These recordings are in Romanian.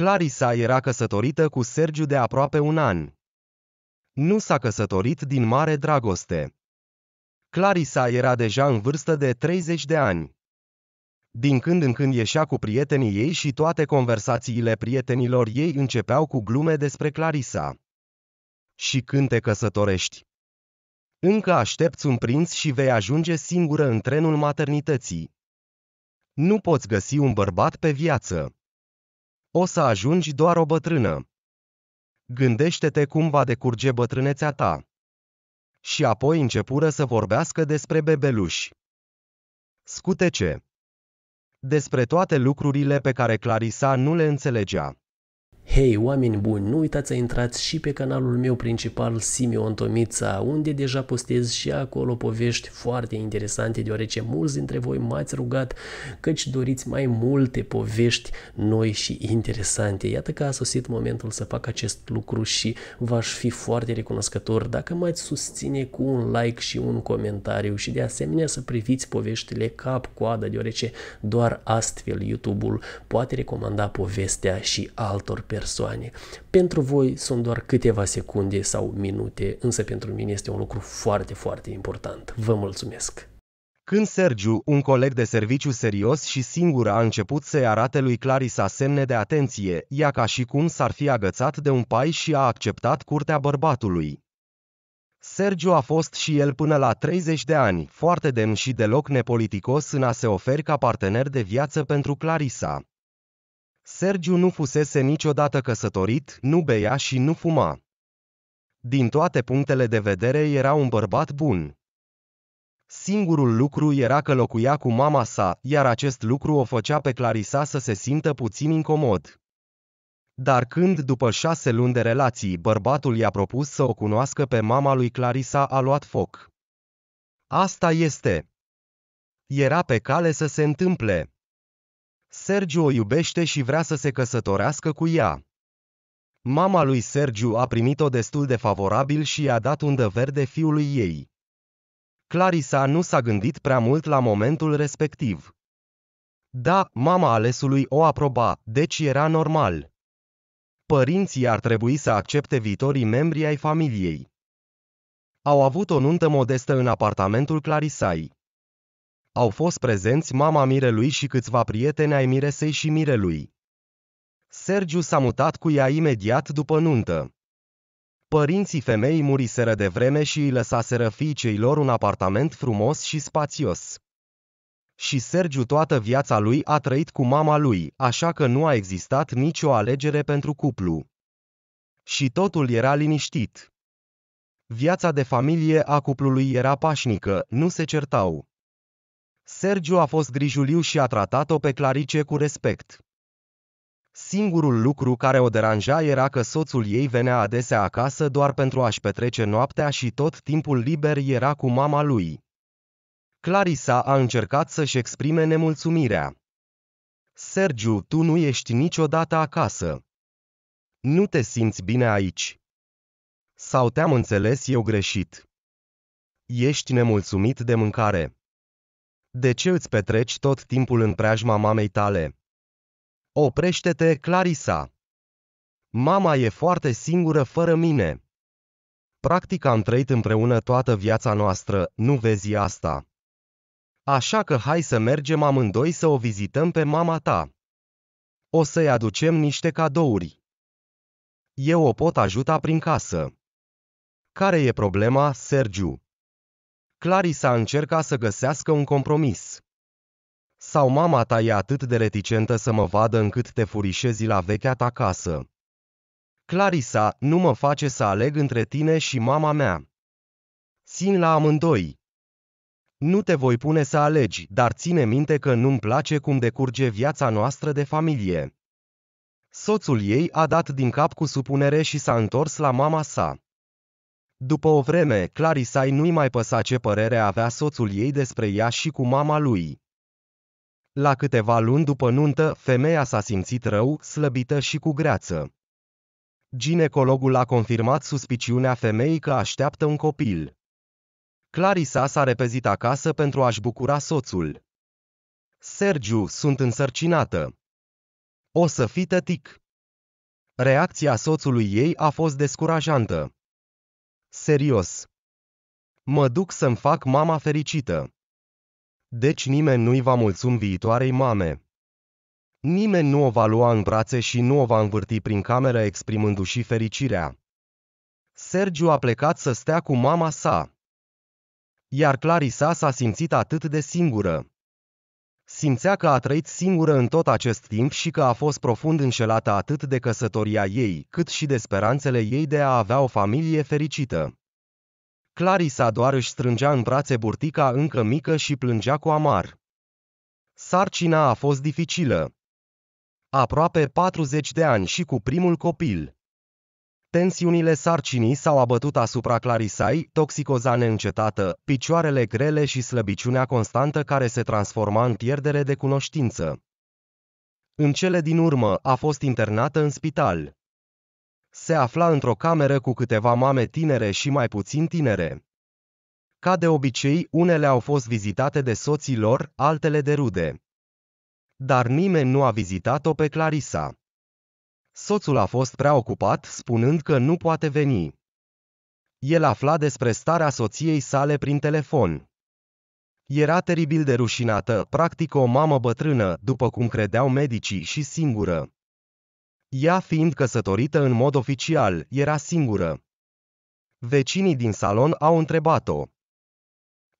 Clarisa era căsătorită cu Sergiu de aproape un an. Nu s-a căsătorit din mare dragoste. Clarisa era deja în vârstă de 30 de ani. Din când în când ieșea cu prietenii ei și toate conversațiile prietenilor ei începeau cu glume despre Clarisa. Și când te căsătorești? Încă aștepți un prinț și vei ajunge singură în trenul maternității. Nu poți găsi un bărbat pe viață. O să ajungi doar o bătrână. Gândește-te cum va decurge bătrânețea ta. Și apoi începură să vorbească despre bebeluși. Scutece. Despre toate lucrurile pe care Clarisa nu le înțelegea. Hei, oameni buni, nu uitați să intrați și pe canalul meu principal Simeon Tomița, unde deja postez și acolo povești foarte interesante, deoarece mulți dintre voi m-ați rugat căci doriți mai multe povești noi și interesante. Iată că a sosit momentul să fac acest lucru și v-aș fi foarte recunoscător dacă m-ați susține cu un like și un comentariu și de asemenea să priviți poveștile cap-coadă, deoarece doar astfel YouTube-ul poate recomanda povestea și altor persoane persoane. Pentru voi sunt doar câteva secunde sau minute, însă pentru mine este un lucru foarte, foarte important. Vă mulțumesc! Când Sergiu, un coleg de serviciu serios și singur, a început să-i arate lui Clarisa semne de atenție, ea ca și cum s-ar fi agățat de un pai și a acceptat curtea bărbatului. Sergiu a fost și el până la 30 de ani, foarte demn și deloc nepoliticos în a se oferi ca partener de viață pentru Clarisa. Sergiu nu fusese niciodată căsătorit, nu bea și nu fuma. Din toate punctele de vedere era un bărbat bun. Singurul lucru era că locuia cu mama sa, iar acest lucru o făcea pe Clarisa să se simtă puțin incomod. Dar când, după șase luni de relații, bărbatul i-a propus să o cunoască pe mama lui Clarisa, a luat foc. Asta este. Era pe cale să se întâmple. Sergiu o iubește și vrea să se căsătorească cu ea. Mama lui Sergiu a primit-o destul de favorabil și i-a dat un verde fiului ei. Clarisa nu s-a gândit prea mult la momentul respectiv. Da, mama alesului o aproba, deci era normal. Părinții ar trebui să accepte viitorii membri ai familiei. Au avut o nuntă modestă în apartamentul Clarisai. Au fost prezenți mama Mirelui și câțiva prieteni ai Miresei și Mirelui. Sergiu s-a mutat cu ea imediat după nuntă. Părinții femeii muriseră de vreme și îi lăsaseră fiicei lor un apartament frumos și spațios. Și Sergiu toată viața lui a trăit cu mama lui, așa că nu a existat nicio alegere pentru cuplu. Și totul era liniștit. Viața de familie a cuplului era pașnică, nu se certau. Sergiu a fost grijuliu și a tratat-o pe Clarice cu respect. Singurul lucru care o deranja era că soțul ei venea adesea acasă doar pentru a-și petrece noaptea și tot timpul liber era cu mama lui. Clarisa a încercat să-și exprime nemulțumirea. Sergiu, tu nu ești niciodată acasă. Nu te simți bine aici. Sau te-am înțeles eu greșit? Ești nemulțumit de mâncare. De ce îți petreci tot timpul în preajma mamei tale? Oprește-te, Clarisa! Mama e foarte singură fără mine. Practic am trăit împreună toată viața noastră, nu vezi asta. Așa că hai să mergem amândoi să o vizităm pe mama ta. O să-i aducem niște cadouri. Eu o pot ajuta prin casă. Care e problema, Sergiu? Clarisa încerca să găsească un compromis. Sau mama ta e atât de reticentă să mă vadă încât te furișezi la vechea ta casă. Clarisa, nu mă face să aleg între tine și mama mea. Țin la amândoi. Nu te voi pune să alegi, dar ține minte că nu-mi place cum decurge viața noastră de familie. Soțul ei a dat din cap cu supunere și s-a întors la mama sa. După o vreme, Clarisai nu-i mai păsa ce părere avea soțul ei despre ea și cu mama lui. La câteva luni după nuntă, femeia s-a simțit rău, slăbită și cu greață. Ginecologul a confirmat suspiciunea femeii că așteaptă un copil. Clarisa s-a repezit acasă pentru a-și bucura soțul. Sergiu, sunt însărcinată. O să fii tătic. Reacția soțului ei a fost descurajantă. Serios. Mă duc să-mi fac mama fericită. Deci nimeni nu-i va mulțumi viitoarei mame. Nimeni nu o va lua în brațe și nu o va învârti prin cameră exprimându-și fericirea. Sergiu a plecat să stea cu mama sa. Iar Clarisa s-a simțit atât de singură. Simțea că a trăit singură în tot acest timp și că a fost profund înșelată atât de căsătoria ei, cât și de speranțele ei de a avea o familie fericită. Clarisa doar își strângea în brațe burtica încă mică și plângea cu amar. Sarcina a fost dificilă. Aproape 40 de ani și cu primul copil. Tensiunile sarcinii s-au abătut asupra Clarisai, toxicoza neîncetată, picioarele grele și slăbiciunea constantă care se transforma în pierdere de cunoștință. În cele din urmă a fost internată în spital. Se afla într-o cameră cu câteva mame tinere și mai puțin tinere. Ca de obicei, unele au fost vizitate de soții lor, altele de rude. Dar nimeni nu a vizitat-o pe Clarisa. Soțul a fost prea ocupat, spunând că nu poate veni. El afla despre starea soției sale prin telefon. Era teribil de rușinată, practic o mamă bătrână, după cum credeau medicii, și singură. Ea fiind căsătorită în mod oficial, era singură. Vecinii din salon au întrebat-o.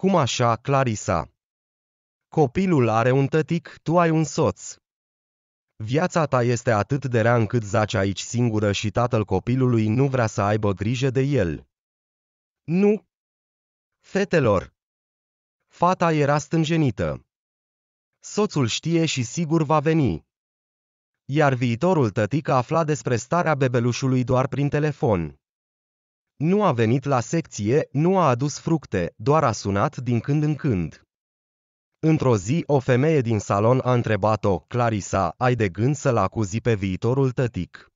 Cum așa, Clarisa? Copilul are un tătic, tu ai un soț. Viața ta este atât de rea încât zaci aici singură și tatăl copilului nu vrea să aibă grijă de el. Nu. Fetelor. Fata era stânjenită. Soțul știe și sigur va veni. Iar viitorul tătic afla despre starea bebelușului doar prin telefon. Nu a venit la secție, nu a adus fructe, doar a sunat din când în când. Într-o zi, o femeie din salon a întrebat-o, Clarisa, ai de gând să-l acuzi pe viitorul tătic?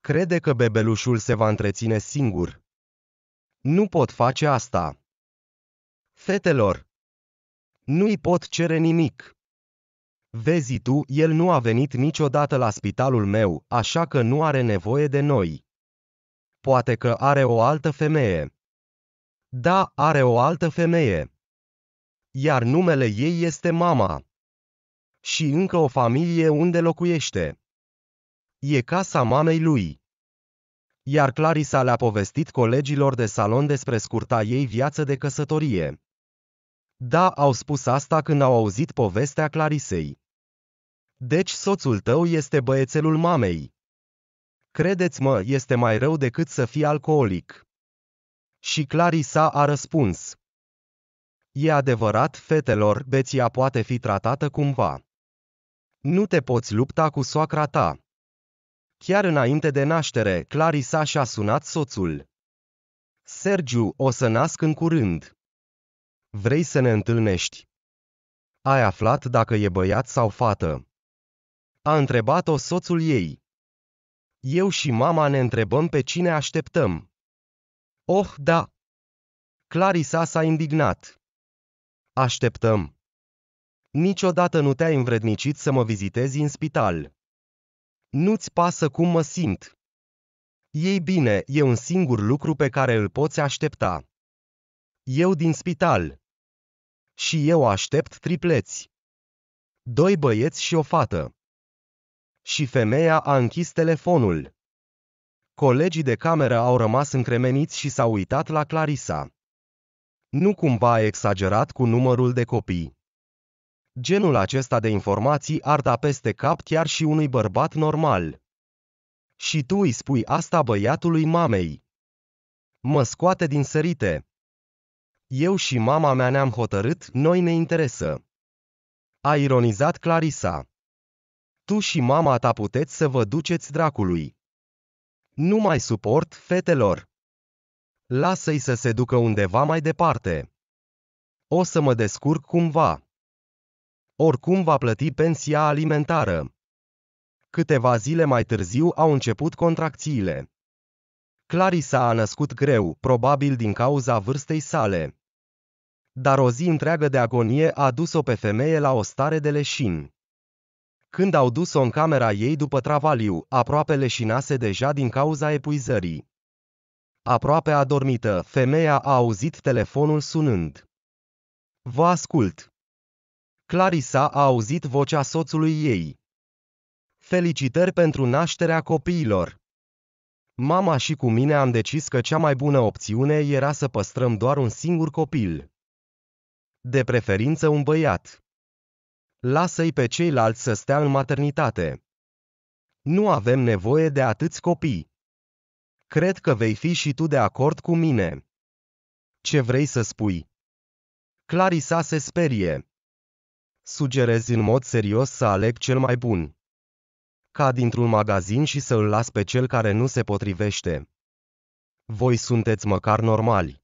Crede că bebelușul se va întreține singur. Nu pot face asta. Fetelor, nu-i pot cere nimic. Vezi tu, el nu a venit niciodată la spitalul meu, așa că nu are nevoie de noi. Poate că are o altă femeie. Da, are o altă femeie iar numele ei este mama. Și încă o familie unde locuiește. E casa mamei lui. Iar Clarisa le-a povestit colegilor de salon despre scurta ei viață de căsătorie. Da, au spus asta când au auzit povestea Clarisei. Deci soțul tău este băiețelul mamei. Credeți-mă, este mai rău decât să fii alcoolic. Și Clarisa a răspuns. E adevărat, fetelor, beția poate fi tratată cumva. Nu te poți lupta cu soacra ta. Chiar înainte de naștere, Clarisa și-a sunat soțul. Sergiu, o să nasc în curând. Vrei să ne întâlnești? Ai aflat dacă e băiat sau fată? A întrebat-o soțul ei. Eu și mama ne întrebăm pe cine așteptăm. Oh, da! Clarisa s-a indignat. Așteptăm. Niciodată nu te-ai învrednicit să mă vizitezi în spital. Nu-ți pasă cum mă simt. Ei bine, e un singur lucru pe care îl poți aștepta. Eu din spital. Și eu aștept tripleți. Doi băieți și o fată. Și femeia a închis telefonul. Colegii de cameră au rămas încremeniți și s-au uitat la Clarisa nu cumva a exagerat cu numărul de copii. Genul acesta de informații ar da peste cap chiar și unui bărbat normal. Și tu îi spui asta băiatului mamei. Mă scoate din sărite. Eu și mama mea ne-am hotărât, noi ne interesă. A ironizat Clarisa. Tu și mama ta puteți să vă duceți dracului. Nu mai suport, fetelor. Lasă-i să se ducă undeva mai departe. O să mă descurc cumva. Oricum va plăti pensia alimentară. Câteva zile mai târziu au început contracțiile. Clarisa a născut greu, probabil din cauza vârstei sale. Dar o zi întreagă de agonie a dus-o pe femeie la o stare de leșin. Când au dus-o în camera ei după travaliu, aproape leșinase deja din cauza epuizării. Aproape adormită, femeia a auzit telefonul sunând. Vă ascult. Clarisa a auzit vocea soțului ei. Felicitări pentru nașterea copiilor. Mama și cu mine am decis că cea mai bună opțiune era să păstrăm doar un singur copil. De preferință un băiat. Lasă-i pe ceilalți să stea în maternitate. Nu avem nevoie de atâți copii. Cred că vei fi și tu de acord cu mine. Ce vrei să spui? Clarisa se sperie. Sugerez în mod serios să aleg cel mai bun. Ca dintr-un magazin și să îl las pe cel care nu se potrivește. Voi sunteți măcar normali.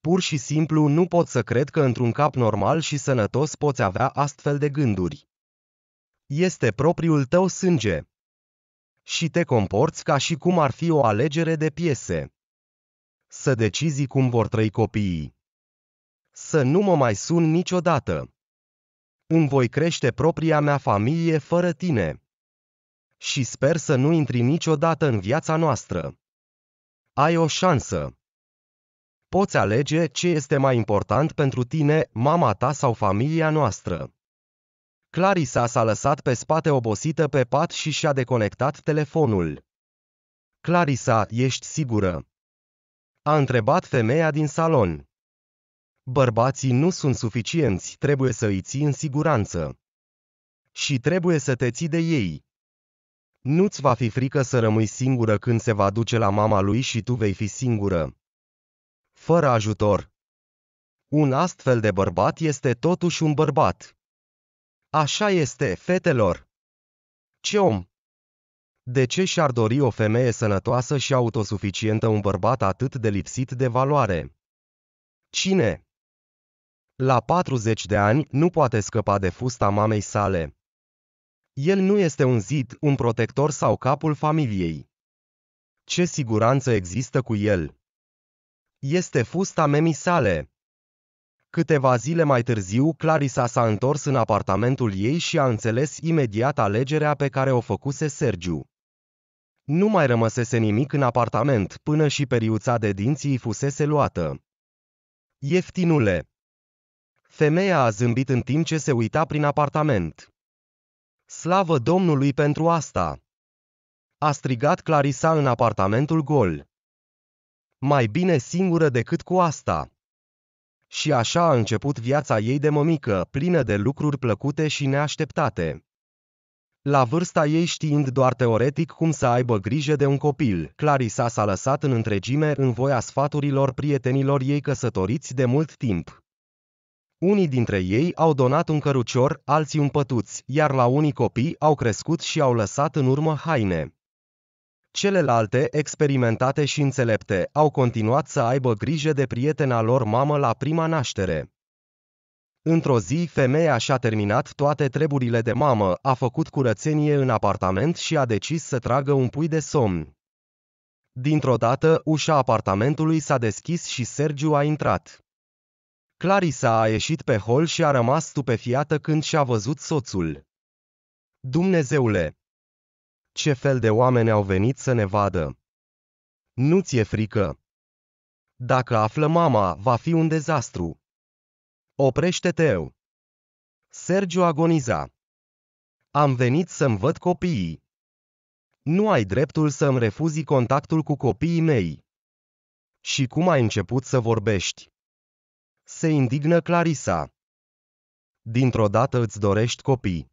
Pur și simplu nu pot să cred că într-un cap normal și sănătos poți avea astfel de gânduri. Este propriul tău sânge și te comporți ca și cum ar fi o alegere de piese. Să decizi cum vor trăi copiii. Să nu mă mai sun niciodată. Îmi voi crește propria mea familie fără tine. Și sper să nu intri niciodată în viața noastră. Ai o șansă. Poți alege ce este mai important pentru tine, mama ta sau familia noastră. Clarisa s-a lăsat pe spate obosită pe pat și și-a deconectat telefonul. Clarisa, ești sigură? A întrebat femeia din salon. Bărbații nu sunt suficienți, trebuie să îi ții în siguranță. Și trebuie să te ții de ei. Nu-ți va fi frică să rămâi singură când se va duce la mama lui și tu vei fi singură. Fără ajutor. Un astfel de bărbat este totuși un bărbat. Așa este, fetelor. Ce om! De ce și-ar dori o femeie sănătoasă și autosuficientă un bărbat atât de lipsit de valoare? Cine? La 40 de ani nu poate scăpa de fusta mamei sale. El nu este un zid, un protector sau capul familiei. Ce siguranță există cu el? Este fusta memii sale. Câteva zile mai târziu, Clarisa s-a întors în apartamentul ei și a înțeles imediat alegerea pe care o făcuse Sergiu. Nu mai rămăsese nimic în apartament, până și periuța de dinții fusese luată. Ieftinule! Femeia a zâmbit în timp ce se uita prin apartament. Slavă Domnului pentru asta! A strigat Clarisa în apartamentul gol. Mai bine singură decât cu asta. Și așa a început viața ei de mămică, plină de lucruri plăcute și neașteptate. La vârsta ei știind doar teoretic cum să aibă grijă de un copil, Clarisa s-a lăsat în întregime în voia sfaturilor prietenilor ei căsătoriți de mult timp. Unii dintre ei au donat un cărucior, alții un pătuț, iar la unii copii au crescut și au lăsat în urmă haine. Celelalte, experimentate și înțelepte, au continuat să aibă grijă de prietena lor mamă la prima naștere. Într-o zi, femeia și-a terminat toate treburile de mamă, a făcut curățenie în apartament și a decis să tragă un pui de somn. Dintr-o dată, ușa apartamentului s-a deschis și Sergiu a intrat. Clarisa a ieșit pe hol și a rămas stupefiată când și-a văzut soțul. Dumnezeule, ce fel de oameni au venit să ne vadă? Nu ți-e frică. Dacă află mama, va fi un dezastru. Oprește-te eu. Sergiu agoniza. Am venit să-mi văd copiii. Nu ai dreptul să-mi refuzi contactul cu copiii mei. Și cum ai început să vorbești? Se indignă Clarisa. Dintr-o dată îți dorești copii.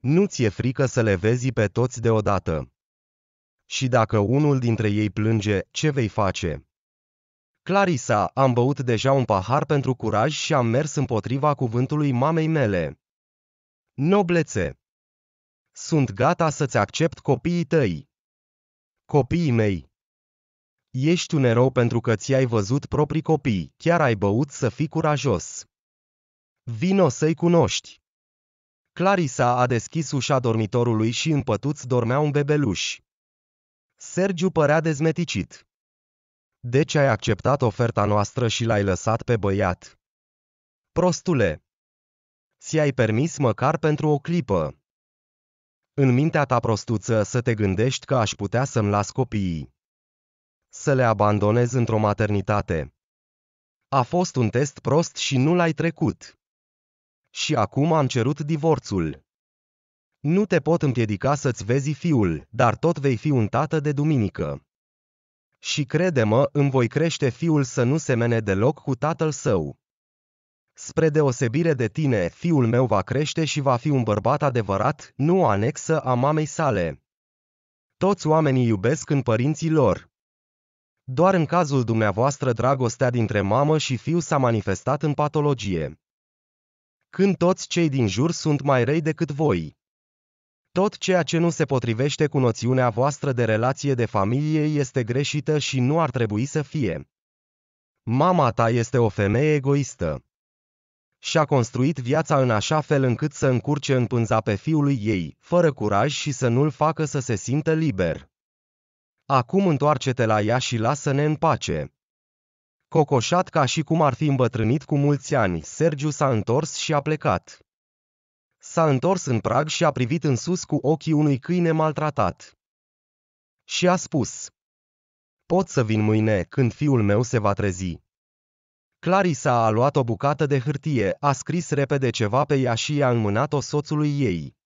Nu ți-e frică să le vezi pe toți deodată. Și dacă unul dintre ei plânge, ce vei face? Clarisa, am băut deja un pahar pentru curaj și am mers împotriva cuvântului mamei mele. Noblețe! Sunt gata să-ți accept copiii tăi. Copiii mei! Ești un erou pentru că ți-ai văzut proprii copii, chiar ai băut să fii curajos. Vino să-i cunoști. Clarisa a deschis ușa dormitorului și în pătuț dormea un bebeluș. Sergiu părea dezmeticit. De ce ai acceptat oferta noastră și l-ai lăsat pe băiat. Prostule! Ți-ai permis măcar pentru o clipă. În mintea ta prostuță să te gândești că aș putea să-mi las copiii. Să le abandonez într-o maternitate. A fost un test prost și nu l-ai trecut. Și acum am cerut divorțul. Nu te pot împiedica să-ți vezi fiul, dar tot vei fi un tată de duminică. Și crede-mă, îmi voi crește fiul să nu semene deloc cu tatăl său. Spre deosebire de tine, fiul meu va crește și va fi un bărbat adevărat, nu anexă a mamei sale. Toți oamenii iubesc în părinții lor. Doar în cazul dumneavoastră dragostea dintre mamă și fiu s-a manifestat în patologie când toți cei din jur sunt mai răi decât voi. Tot ceea ce nu se potrivește cu noțiunea voastră de relație de familie este greșită și nu ar trebui să fie. Mama ta este o femeie egoistă. Și-a construit viața în așa fel încât să încurce în pânza pe fiul ei, fără curaj și să nu-l facă să se simtă liber. Acum întoarce-te la ea și lasă-ne în pace. Cocoșat ca și cum ar fi îmbătrânit cu mulți ani, Sergiu s-a întors și a plecat. S-a întors în prag și a privit în sus cu ochii unui câine maltratat. Și a spus. Pot să vin mâine, când fiul meu se va trezi. Clarisa a luat o bucată de hârtie, a scris repede ceva pe ea și i-a înmânat-o soțului ei.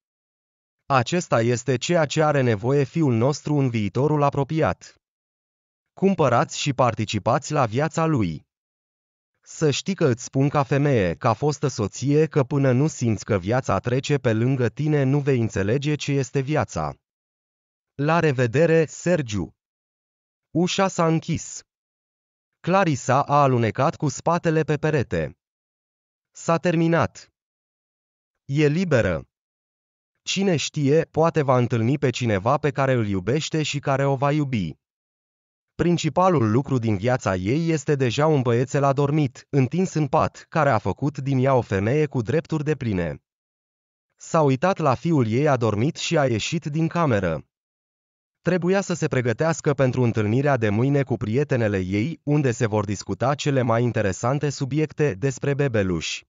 Acesta este ceea ce are nevoie fiul nostru în viitorul apropiat cumpărați și participați la viața lui. Să știi că îți spun ca femeie, ca fostă soție, că până nu simți că viața trece pe lângă tine, nu vei înțelege ce este viața. La revedere, Sergiu! Ușa s-a închis. Clarisa a alunecat cu spatele pe perete. S-a terminat. E liberă. Cine știe, poate va întâlni pe cineva pe care îl iubește și care o va iubi. Principalul lucru din viața ei este deja un băiețel adormit, întins în pat, care a făcut din ea o femeie cu drepturi de pline. S-a uitat la fiul ei adormit și a ieșit din cameră. Trebuia să se pregătească pentru întâlnirea de mâine cu prietenele ei, unde se vor discuta cele mai interesante subiecte despre bebeluși.